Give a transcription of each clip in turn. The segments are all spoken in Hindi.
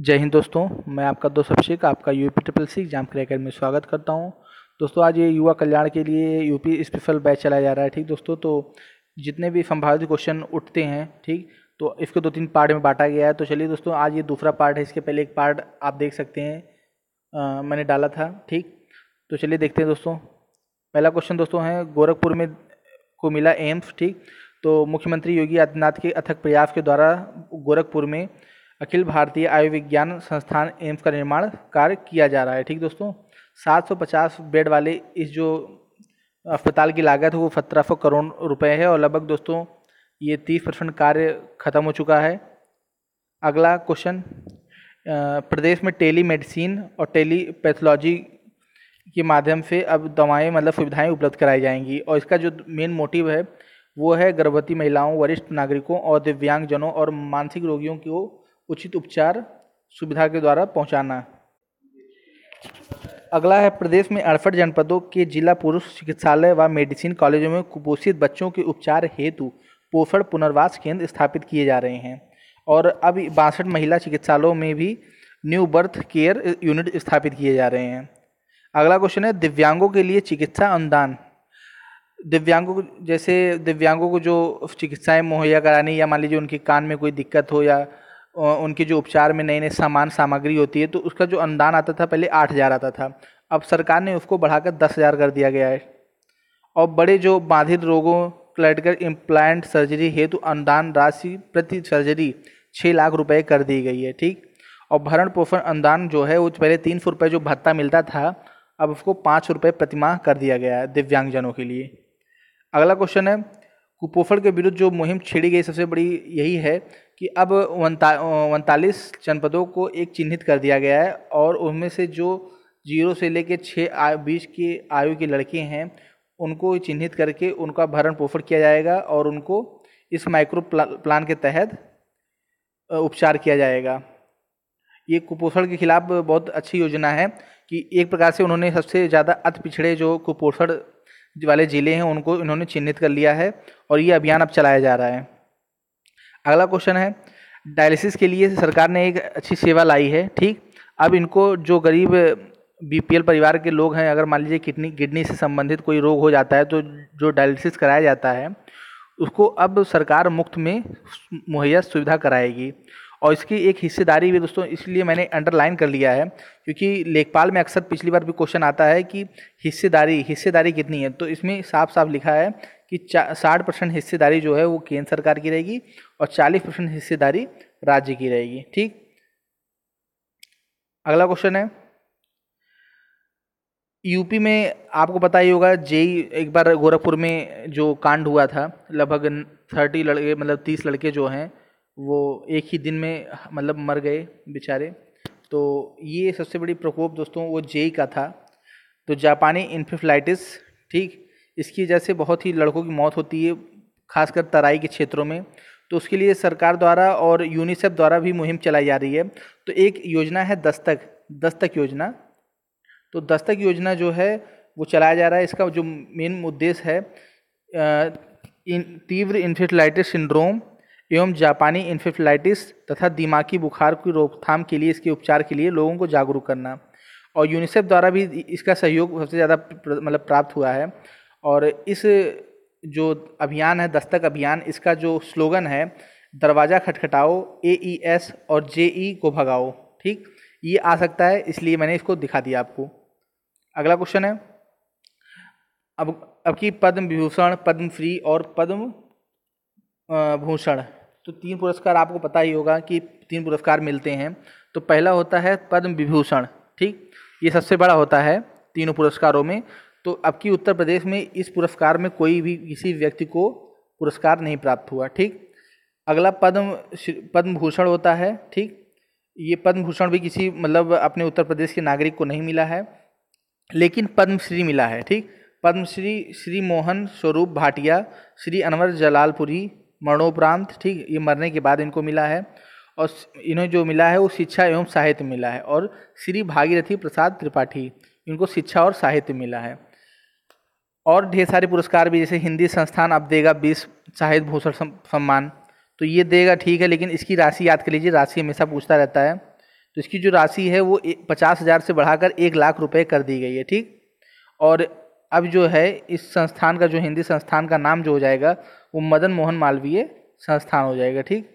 जय हिंद दोस्तों मैं आपका दोस्त अभिषेक आपका U P triple C exam cracker में स्वागत करता हूं दोस्तों आज ये युवा कल्याण के लिए यूपी स्पेशल बैच चलाया जा रहा है ठीक दोस्तों तो जितने भी संभावित क्वेश्चन उठते हैं ठीक तो इसको दो तीन पार्ट में बांटा गया है तो चलिए दोस्तों आज ये दूसरा पार्ट है इसके पहले एक पार्ट आप देख सकते हैं आ, मैंने डाला था ठीक तो चलिए देखते हैं दोस्तों पहला क्वेश्चन दोस्तों है गोरखपुर में को मिला एम्स ठीक तो मुख्यमंत्री योगी आदित्यनाथ के अथक प्रयास के द्वारा गोरखपुर में अखिल भारतीय आयुर्विज्ञान संस्थान एम्स का निर्माण कार्य किया जा रहा है ठीक दोस्तों 750 बेड वाले इस जो अस्पताल की लागत है वो सत्रह करोड़ रुपए है और लगभग दोस्तों ये 30 परसेंट कार्य खत्म हो चुका है अगला क्वेश्चन प्रदेश में टेली मेडिसिन और टेली पैथोलॉजी के माध्यम से अब दवाएं मतलब सुविधाएं उपलब्ध कराई जाएंगी और इसका जो मेन मोटिव है वो है गर्भवती महिलाओं वरिष्ठ नागरिकों और दिव्यांगजनों और मानसिक रोगियों को उचित उपचार सुविधा के द्वारा पहुंचाना अगला है प्रदेश में अड़सठ जनपदों के जिला पुरुष चिकित्सालय व मेडिसिन कॉलेजों में कुपोषित बच्चों के उपचार हेतु पोषण पुनर्वास केंद्र स्थापित किए जा रहे हैं और अब बासठ महिला चिकित्सालयों में भी न्यू बर्थ केयर यूनिट स्थापित किए जा रहे हैं अगला क्वेश्चन है दिव्यांगों के लिए चिकित्सा अनुदान दिव्यांगों जैसे दिव्यांगों को जो चिकित्साएं मुहैया करानी या मान लीजिए उनके कान में कोई दिक्कत हो या उनके जो उपचार में नए नए सामान सामग्री होती है तो उसका जो अनुदान आता था पहले आठ हज़ार आता था अब सरकार ने उसको बढ़ाकर दस हज़ार कर दिया गया है और बड़े जो बाधित रोगों क्लटकर इम्प्लांट सर्जरी हेतु अनुदान राशि प्रति सर्जरी छः लाख रुपए कर दी गई है ठीक और भरण पोषण अनुदान जो है वो पहले तीन सौ रुपये जो भत्ता मिलता था अब उसको पाँच रुपये प्रतिमाह कर दिया गया है दिव्यांगजनों के लिए अगला क्वेश्चन है कुपोषण के विरुद्ध जो मुहिम छेड़ी गई सबसे बड़ी यही है कि अब उनतालीस जनपदों को एक चिन्हित कर दिया गया है और उनमें से जो जीरो से लेकर छः बीस की आयु के लड़के हैं उनको चिन्हित करके उनका भरण पोषण किया जाएगा और उनको इस माइक्रो प्लान के तहत उपचार किया जाएगा ये कुपोषण के खिलाफ बहुत अच्छी योजना है कि एक प्रकार से उन्होंने सबसे ज़्यादा अति पिछड़े जो कुपोषण वाले ज़िले हैं उनको इन्होंने चिन्हित कर लिया है और ये अभियान अब चलाया जा रहा है अगला क्वेश्चन है डायलिसिस के लिए सरकार ने एक अच्छी सेवा लाई है ठीक अब इनको जो गरीब बीपीएल परिवार के लोग हैं अगर मान लीजिए किडनी किडनी से संबंधित कोई रोग हो जाता है तो जो डायलिसिस कराया जाता है उसको अब सरकार मुफ्त में मुहैया सुविधा कराएगी और इसकी एक हिस्सेदारी भी दोस्तों इसलिए मैंने अंडरलाइन कर लिया है क्योंकि लेखपाल में अक्सर पिछली बार भी क्वेश्चन आता है कि हिस्सेदारी हिस्सेदारी कितनी है तो इसमें साफ साफ लिखा है कि साठ परसेंट हिस्सेदारी जो है वो केंद्र सरकार की रहेगी और चालीस परसेंट हिस्सेदारी राज्य की रहेगी ठीक अगला क्वेश्चन है यूपी में आपको पता ही होगा जेई एक बार गोरखपुर में जो कांड हुआ था लगभग थर्टी लड़के मतलब तीस लड़के जो हैं वो एक ही दिन में मतलब मर गए बेचारे तो ये सबसे बड़ी प्रकोप दोस्तों वो जेई का था तो जापानी इन्फेफ्लाइटिस ठीक इसकी वजह से बहुत ही लड़कों की मौत होती है खासकर तराई के क्षेत्रों में तो उसके लिए सरकार द्वारा और यूनिसेफ द्वारा भी मुहिम चलाई जा रही है तो एक योजना है दस्तक दस्तक योजना तो दस्तक योजना जो है वो चलाया जा रहा है इसका जो मेन उद्देश्य है इन तीव्र इन्फेटेलाइटिस सिंड्रोम एवं जापानी इन्फेटेलाइटिस तथा दिमागी बुखार की रोकथाम के लिए इसके उपचार के लिए लोगों को जागरूक करना और यूनिसेफ द्वारा भी इसका सहयोग सबसे ज़्यादा मतलब प्राप्त हुआ है और इस जो अभियान है दस्तक अभियान इसका जो स्लोगन है दरवाज़ा खटखटाओ ए ई एस और जे ई e को भगाओ ठीक ये आ सकता है इसलिए मैंने इसको दिखा दिया आपको अगला क्वेश्चन है अब अब की पद्म विभूषण पद्म श्री और पद्म भूषण तो तीन पुरस्कार आपको पता ही होगा कि तीन पुरस्कार मिलते हैं तो पहला होता है पद्म विभूषण ठीक ये सबसे बड़ा होता है तीनों पुरस्कारों में तो अब की उत्तर प्रदेश में इस पुरस्कार में कोई भी किसी व्यक्ति को पुरस्कार नहीं प्राप्त हुआ ठीक अगला पद्म पद्म भूषण होता है ठीक ये पद्म भूषण भी किसी मतलब अपने उत्तर प्रदेश के नागरिक को नहीं मिला है लेकिन पद्मश्री मिला है ठीक पद्मश्री श्री मोहन स्वरूप भाटिया श्री अनवर जलालपुरी मरणोपरांत ठीक ये मरने के बाद इनको मिला है और इन्हें जो मिला है वो शिक्षा एवं साहित्य मिला है और श्री भागीरथी प्रसाद त्रिपाठी इनको शिक्षा और साहित्य मिला है और ढेर सारे पुरस्कार भी जैसे हिंदी संस्थान अब देगा बीस शाहिद भूषण सम्मान तो ये देगा ठीक है लेकिन इसकी राशि याद कर लीजिए राशि हमेशा पूछता रहता है तो इसकी जो राशि है वो पचास हज़ार से बढ़ाकर एक लाख रुपए कर दी गई है ठीक और अब जो है इस संस्थान का जो हिंदी संस्थान का नाम जो हो जाएगा वो मदन मोहन मालवीय संस्थान हो जाएगा ठीक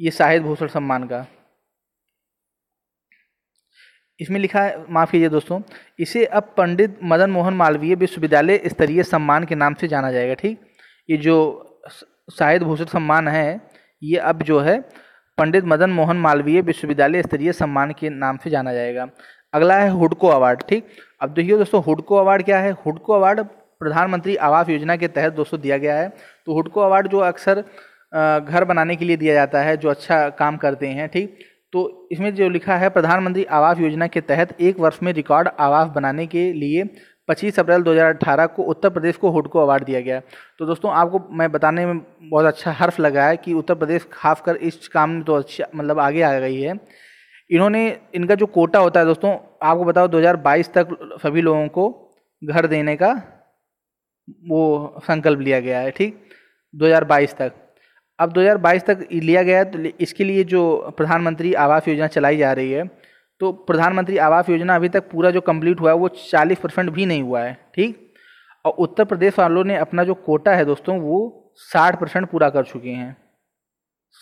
ये साहित्य भूषण सम्मान का इसमें लिखा है माफ़ कीजिए दोस्तों इसे अब पंडित मदन मोहन मालवीय विश्वविद्यालय स्तरीय सम्मान के नाम से जाना जाएगा ठीक ये जो शाहिद भूषण सम्मान है ये अब जो है पंडित मदन मोहन मालवीय विश्वविद्यालय स्तरीय सम्मान के नाम से जाना जाएगा अगला है हुडको अवार्ड ठीक अब देखिए दोस्तों हुडको अवार्ड क्या है हुडको अवार्ड प्रधानमंत्री आवास योजना के तहत दोस्तों दिया गया है तो हुडको अवार्ड जो अक्सर घर बनाने के लिए दिया जाता है जो अच्छा काम करते हैं ठीक तो इसमें जो लिखा है प्रधानमंत्री आवास योजना के तहत एक वर्ष में रिकॉर्ड आवास बनाने के लिए 25 अप्रैल 2018 को उत्तर प्रदेश को हुडको अवार्ड दिया गया तो दोस्तों आपको मैं बताने में बहुत अच्छा हर्फ लगा है कि उत्तर प्रदेश खासकर इस काम में तो अच्छा मतलब आगे आ गई है इन्होंने इनका जो कोटा होता है दोस्तों आपको बताओ 2022 तक सभी लोगों को घर देने का वो संकल्प लिया गया है ठीक 2022 तक अब 2022 तक लिया गया है तो इसके लिए जो प्रधानमंत्री आवास योजना चलाई जा रही है तो प्रधानमंत्री आवास योजना अभी तक पूरा जो कंप्लीट हुआ है वो चालीस परसेंट भी नहीं हुआ है ठीक और उत्तर प्रदेश वालों ने अपना जो कोटा है दोस्तों वो साठ परसेंट पूरा कर चुके हैं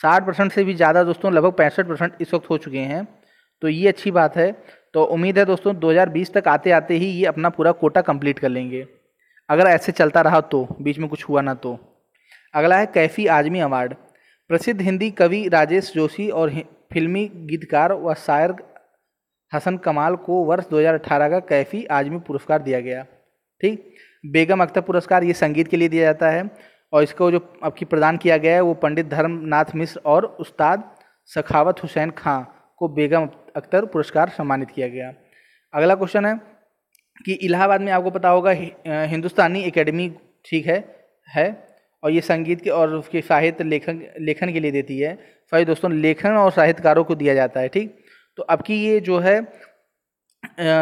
साठ परसेंट से भी ज़्यादा दोस्तों लगभग पैंसठ परसेंट इस वक्त हो चुके हैं तो ये अच्छी बात है तो उम्मीद है दोस्तों 2020 तक आते आते ही ये अपना पूरा कोटा कंप्लीट कर लेंगे अगर ऐसे चलता रहा तो बीच में कुछ हुआ ना तो अगला है कैफ़ी आजमी अवार्ड प्रसिद्ध हिंदी कवि राजेश जोशी और फिल्मी गीतकार व शायर हसन कमाल को वर्ष 2018 का कैफ़ी आजमी पुरस्कार दिया गया ठीक बेगम अख्तर पुरस्कार ये संगीत के लिए दिया जाता है और इसको जो आपकी प्रदान किया गया है वो पंडित धर्मनाथ मिश्र और उस्ताद सखावत हुसैन खां को बेगम अख्तर पुरस्कार सम्मानित किया गया अगला क्वेश्चन है कि इलाहाबाद में आपको पता होगा हिंदुस्तानी एकेडमी ठीक है है और ये संगीत के और उसके साहित्य लेखन लेखन के लिए देती है सॉरी दोस्तों लेखन और साहित्यकारों को दिया जाता है ठीक तो अब की ये जो है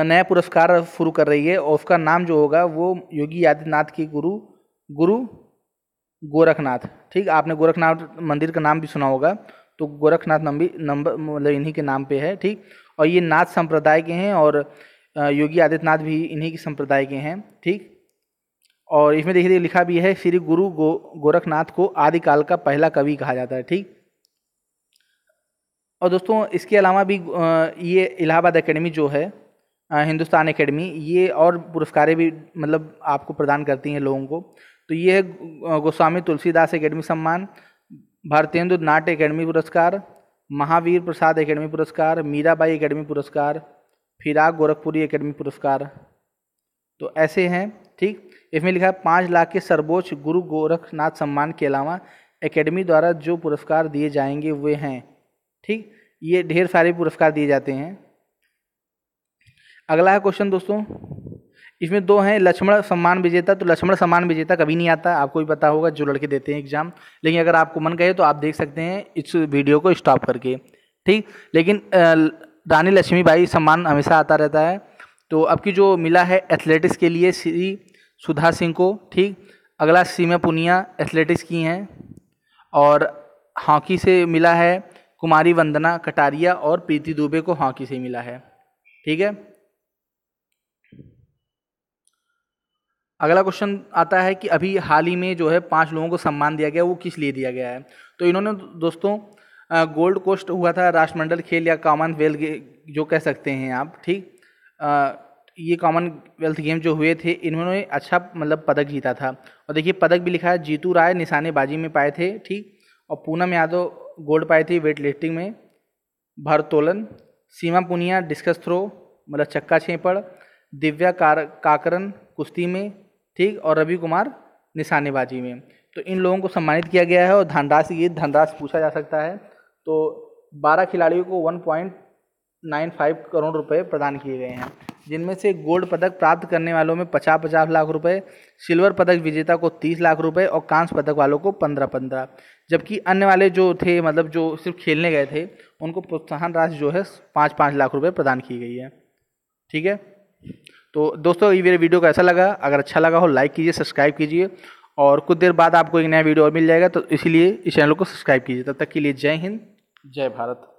नया पुरस्कार शुरू कर रही है और उसका नाम जो होगा वो योगी आदित्यनाथ के गुरु गुरु गोरखनाथ ठीक आपने गोरखनाथ मंदिर का नाम भी सुना होगा तो गोरखनाथ नंबी नंबर मतलब इन्हीं के नाम पे है ठीक और ये नाथ संप्रदाय के हैं और योगी आदित्यनाथ भी इन्हीं के संप्रदाय के हैं ठीक और इसमें देखिए लिखा भी है श्री गुरु गो गोरखनाथ को आदिकाल का पहला कवि कहा जाता है ठीक और दोस्तों इसके अलावा भी ये इलाहाबाद एकेडमी जो है हिंदुस्तान एकेडमी ये और पुरस्कारें भी मतलब आपको प्रदान करती हैं लोगों को तो ये है गोस्वामी तुलसीदास एकेडमी सम्मान भारतेंदु नाट्य एकेडमी पुरस्कार महावीर प्रसाद एकेडमी पुरस्कार मीराबाई एकेडमी पुरस्कार फिराग गोरखपुरी एकेडमी पुरस्कार तो ऐसे हैं ठीक इसमें लिखा है पाँच लाख के सर्वोच्च गुरु गोरखनाथ सम्मान के अलावा एकेडमी द्वारा जो पुरस्कार दिए जाएंगे वे हैं ठीक ये ढेर सारे पुरस्कार दिए जाते हैं अगला है क्वेश्चन दोस्तों इसमें दो हैं लक्ष्मण सम्मान विजेता तो लक्ष्मण सम्मान विजेता कभी नहीं आता आपको भी पता होगा जो लड़के देते हैं एग्जाम लेकिन अगर आपको मन कहे तो आप देख सकते हैं इस वीडियो को स्टॉप करके ठीक लेकिन रानी लक्ष्मीबाई सम्मान हमेशा आता रहता है तो अब की जो मिला है एथलेटिक्स के लिए श्री सुधा सिंह को ठीक अगला सीमा पुनिया एथलेटिक्स की हैं और हॉकी से मिला है कुमारी वंदना कटारिया और प्रीति दुबे को हॉकी से मिला है ठीक है अगला क्वेश्चन आता है कि अभी हाल ही में जो है पांच लोगों को सम्मान दिया गया वो किस लिए दिया गया है तो इन्होंने दोस्तों गोल्ड कोस्ट हुआ था राष्ट्रमंडल खेल या कॉमनवेल्थ जो कह सकते हैं आप ठीक ये कॉमनवेल्थ गेम जो हुए थे इन्होंने अच्छा मतलब पदक जीता था और देखिए पदक भी लिखा है जीतू राय निशानेबाजी में पाए थे ठीक और पूनम यादव गोल्ड पाए थे वेट लिफ्टिंग में भरतोलन सीमा पुनिया डिस्कस थ्रो मतलब चक्का छेपड़ दिव्या कार काकरन कुश्ती में ठीक और रवि कुमार निशानेबाजी में तो इन लोगों को सम्मानित किया गया है और धनराशि ये धनराशि पूछा जा सकता है तो बारह खिलाड़ियों को one point nine five crore रुपए प्रदान किए गए हैं जिनमें से गोल्ड पदक प्राप्त करने वालों में पचास पचास लाख रुपए सिल्वर पदक विजेता को तीस लाख रुपए और कांस पदक वालों को पंद्रह पंद्रह जबकि अन्य वाले जो थे मतलब जो सिर्फ खेलने गए थे उनको प्रोत्साहन राशि जो है पाँच पाँच लाख रुपये प्रदान की गई है ठीक है तो दोस्तों ये मेरे वीडियो कैसा लगा अगर अच्छा लगा हो लाइक कीजिए सब्सक्राइब कीजिए और कुछ देर बाद आपको एक नया वीडियो और मिल जाएगा तो इसीलिए इस चैनल को सब्सक्राइब कीजिए तब तक के लिए जय हिंद जय भारत